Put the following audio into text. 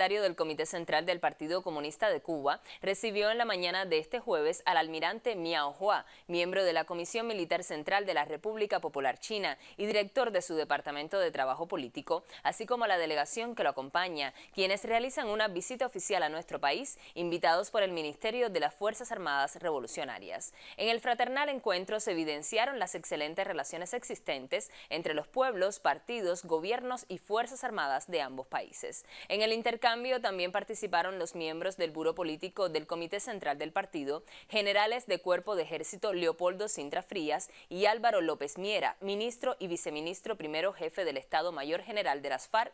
secretario del Comité Central del Partido Comunista de Cuba recibió en la mañana de este jueves al almirante Miao Hua, miembro de la Comisión Militar Central de la República Popular China y director de su Departamento de Trabajo Político, así como a la delegación que lo acompaña, quienes realizan una visita oficial a nuestro país, invitados por el Ministerio de las Fuerzas Armadas Revolucionarias. En el fraternal encuentro se evidenciaron las excelentes relaciones existentes entre los pueblos, partidos, gobiernos y Fuerzas Armadas de ambos países. En el intercambio cambio también participaron los miembros del Buro Político del Comité Central del Partido, generales de Cuerpo de Ejército Leopoldo Sintra Frías y Álvaro López Miera, ministro y viceministro primero jefe del Estado Mayor General de las FARC.